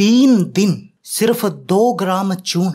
तीन दिन सिर्फ दो ग्राम चून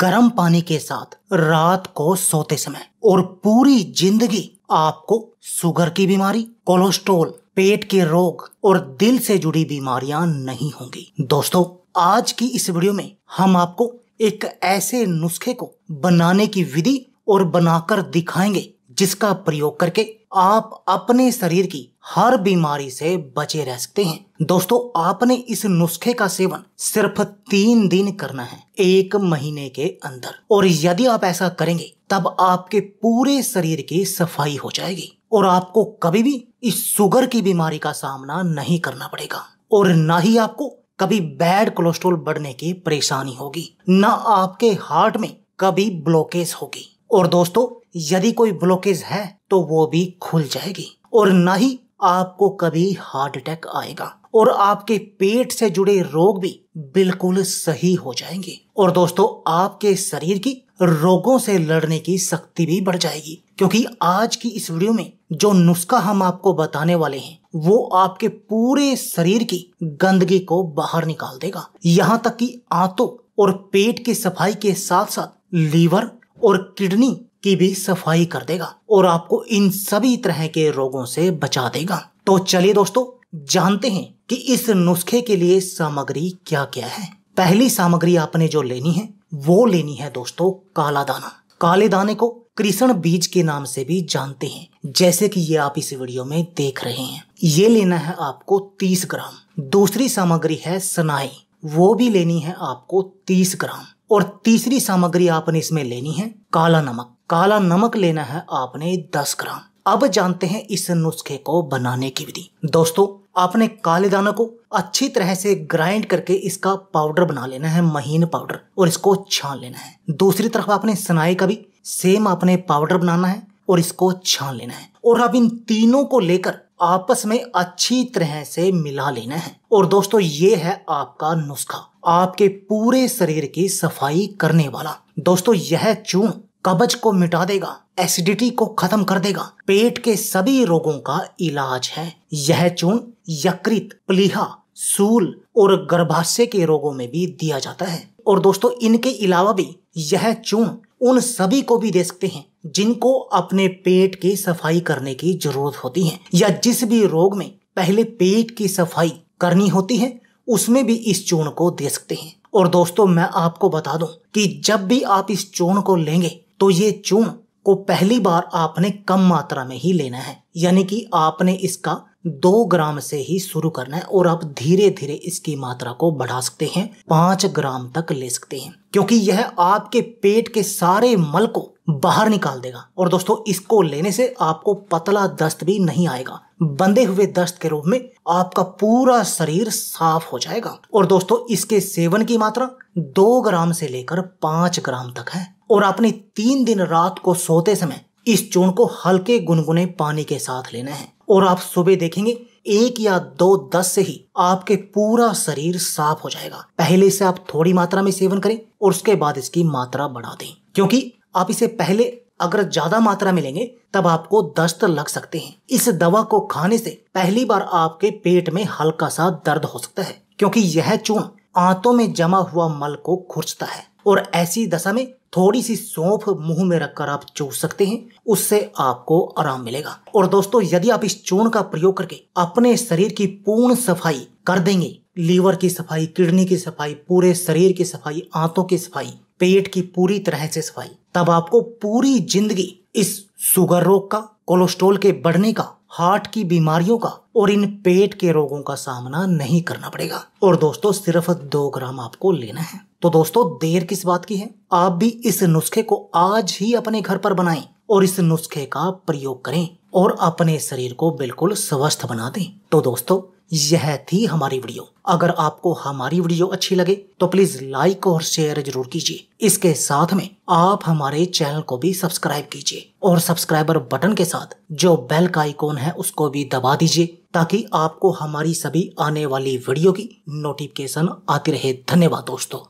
गर्म पानी के साथ रात को सोते समय और पूरी जिंदगी आपको शुगर की बीमारी कोलेस्ट्रोल पेट के रोग और दिल से जुड़ी बीमारियां नहीं होंगी दोस्तों आज की इस वीडियो में हम आपको एक ऐसे नुस्खे को बनाने की विधि और बनाकर दिखाएंगे जिसका प्रयोग करके आप अपने शरीर की हर बीमारी से बचे रह सकते हैं दोस्तों आपने इस नुस्खे का सेवन सिर्फ तीन दिन करना है एक महीने के अंदर और यदि आप ऐसा करेंगे तब आपके पूरे शरीर की सफाई हो जाएगी और आपको कभी भी इस शुगर की बीमारी का सामना नहीं करना पड़ेगा और ना ही आपको कभी बैड कोलेस्ट्रोल बढ़ने की परेशानी होगी ना आपके हार्ट में कभी ब्लॉकेज होगी और दोस्तों यदि कोई ब्लॉकेज है तो वो भी खुल जाएगी और ना ही आपको कभी हार्ट अटैक आएगा और आपके पेट से जुड़े रोग भी बिल्कुल सही हो जाएंगे और दोस्तों आपके शरीर की रोगों से लड़ने की शक्ति भी बढ़ जाएगी क्योंकि आज की इस वीडियो में जो नुस्खा हम आपको बताने वाले हैं वो आपके पूरे शरीर की गंदगी को बाहर निकाल देगा यहाँ तक कि आंतों और पेट की सफाई के साथ साथ लीवर और किडनी की भी सफाई कर देगा और आपको इन सभी तरह के रोगों से बचा देगा तो चलिए दोस्तों जानते हैं कि इस नुस्खे के लिए सामग्री क्या क्या है पहली सामग्री आपने जो लेनी है वो लेनी है दोस्तों काला दाना काले दाने को कृष्ण बीज के नाम से भी जानते हैं जैसे कि ये आप इस वीडियो में देख रहे हैं ये लेना है आपको 30 ग्राम दूसरी सामग्री है सनाई वो भी लेनी है आपको 30 ग्राम और तीसरी सामग्री आपने इसमें लेनी है काला नमक काला नमक लेना है आपने दस ग्राम अब जानते हैं इस नुस्खे को बनाने की विधि दोस्तों आपने काले दाना को अच्छी तरह से ग्राइंड करके इसका पाउडर बना लेना है महीन पाउडर और इसको छान लेना है दूसरी तरफ आपने सनाई का भी सेम आपने पाउडर बनाना है और इसको छान लेना है और अब इन तीनों को लेकर आपस में अच्छी तरह से मिला लेना है और दोस्तों ये है आपका नुस्खा आपके पूरे शरीर की सफाई करने वाला दोस्तों यह चूर्ण कब्ज को मिटा देगा एसिडिटी को खत्म कर देगा पेट के सभी रोगों का इलाज है यह चूर्ण यकृत प्लीहा सूल और गर्भाशय के रोगों में भी दिया जाता है और दोस्तों इनके अलावा भी यह चूर्ण उन सभी को भी दे सकते हैं जिनको अपने पेट की सफाई करने की जरूरत होती है या जिस भी रोग में पहले पेट की सफाई करनी होती है उसमें भी इस चूर्ण को दे सकते हैं और दोस्तों मैं आपको बता दूं कि जब भी आप इस चूर्ण को लेंगे तो ये चूर्ण को पहली बार आपने कम मात्रा में ही लेना है यानी कि आपने इसका दो ग्राम से ही शुरू करना है और आप धीरे धीरे इसकी मात्रा को बढ़ा सकते हैं पांच ग्राम तक ले सकते हैं क्योंकि यह आपके पेट के सारे मल को बाहर निकाल देगा और दोस्तों इसको लेने से आपको पतला दस्त भी नहीं आएगा बंधे हुए दस्त के रूप में आपका पूरा शरीर साफ हो जाएगा और दोस्तों इसके सेवन की मात्रा दो ग्राम से लेकर पांच ग्राम तक है और आपने तीन दिन रात को सोते समय इस चूर्ण को हल्के गुनगुने पानी के साथ लेना है और आप सुबह देखेंगे एक या दो दस से ही आपके पूरा शरीर साफ हो जाएगा पहले से आप थोड़ी मात्रा में सेवन करें और उसके बाद इसकी मात्रा बढ़ा दें क्योंकि आप इसे पहले अगर ज्यादा मात्रा में लेंगे तब आपको दस्त लग सकते हैं इस दवा को खाने से पहली बार आपके पेट में हल्का सा दर्द हो सकता है क्योंकि यह चून आंतों में जमा हुआ मल को खुर्चता है और ऐसी दशा में थोड़ी सी सौंफ मुंह में रखकर आप चूस सकते हैं उससे आपको आराम मिलेगा और दोस्तों यदि आप इस चूर्ण का प्रयोग करके अपने शरीर की पूर्ण सफाई कर देंगे लीवर की सफाई किडनी की सफाई पूरे शरीर की सफाई आंतों की सफाई पेट की पूरी तरह से सफाई तब आपको पूरी जिंदगी इस शुगर रोग का कोलेस्ट्रोल के बढ़ने का हार्ट की बीमारियों का और इन पेट के रोगों का सामना नहीं करना पड़ेगा और दोस्तों सिर्फ दो ग्राम आपको लेना है तो दोस्तों देर किस बात की है आप भी इस नुस्खे को आज ही अपने घर पर बनाएं और इस नुस्खे का प्रयोग करें और अपने शरीर को बिल्कुल स्वस्थ बना दें तो दोस्तों यह थी हमारी वीडियो अगर आपको हमारी वीडियो अच्छी लगे तो प्लीज लाइक और शेयर जरूर कीजिए इसके साथ में आप हमारे चैनल को भी सब्सक्राइब कीजिए और सब्सक्राइबर बटन के साथ जो बेल का आइकॉन है उसको भी दबा दीजिए ताकि आपको हमारी सभी आने वाली वीडियो की नोटिफिकेशन आती रहे धन्यवाद दोस्तों